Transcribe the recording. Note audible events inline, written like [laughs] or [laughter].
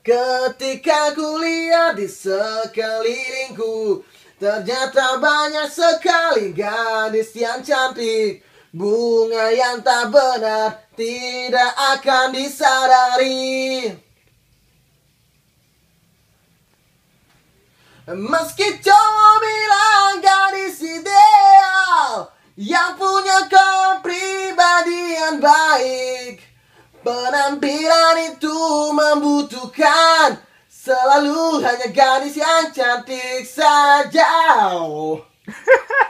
Ketika kuliah di sekelilingku Ternyata banyak sekali gadis yang cantik Bunga yang tak benar tidak akan disadari Meski cowok bilang gadis ideal Yang punya kepribadian baik Penampilan itu membutuhkan Selalu hanya gadis yang cantik saja oh. [laughs]